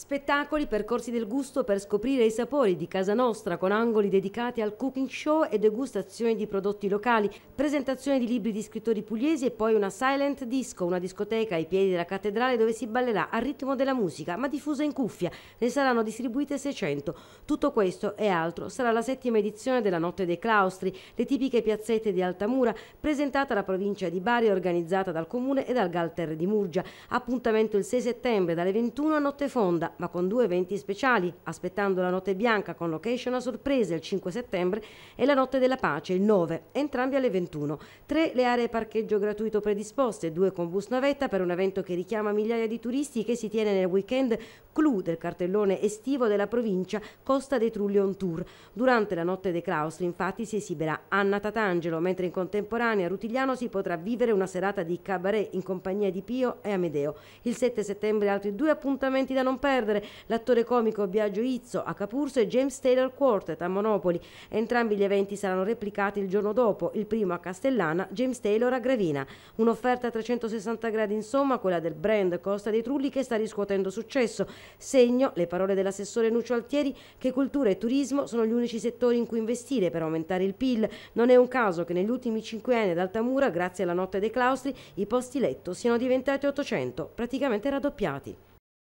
Spettacoli, percorsi del gusto per scoprire i sapori di casa nostra con angoli dedicati al cooking show e degustazioni di prodotti locali, presentazione di libri di scrittori pugliesi e poi una silent disco, una discoteca ai piedi della cattedrale dove si ballerà al ritmo della musica ma diffusa in cuffia. Ne saranno distribuite 600. Tutto questo e altro sarà la settima edizione della Notte dei Claustri, le tipiche piazzette di Altamura, presentata alla provincia di Bari organizzata dal comune e dal Galter di Murgia. Appuntamento il 6 settembre dalle 21 a notte fonda ma con due eventi speciali, aspettando la Notte Bianca con location a sorprese il 5 settembre e la Notte della Pace il 9, entrambi alle 21. Tre le aree parcheggio gratuito predisposte, due con bus navetta per un evento che richiama migliaia di turisti che si tiene nel weekend clou del cartellone estivo della provincia Costa dei Trullion Tour. Durante la Notte dei Claustri, infatti, si esiberà Anna Tatangelo, mentre in contemporanea a Rutigliano si potrà vivere una serata di cabaret in compagnia di Pio e Amedeo. Il 7 settembre altri due appuntamenti da non perdere perdere l'attore comico Biagio Izzo a Capurso e James Taylor Quartet a Monopoli. Entrambi gli eventi saranno replicati il giorno dopo, il primo a Castellana, James Taylor a Gravina. Un'offerta a 360 gradi insomma, quella del brand Costa dei Trulli che sta riscuotendo successo. Segno le parole dell'assessore Nuccio Altieri che cultura e turismo sono gli unici settori in cui investire per aumentare il PIL. Non è un caso che negli ultimi cinque anni ad Altamura, grazie alla notte dei claustri, i posti letto siano diventati 800, praticamente raddoppiati.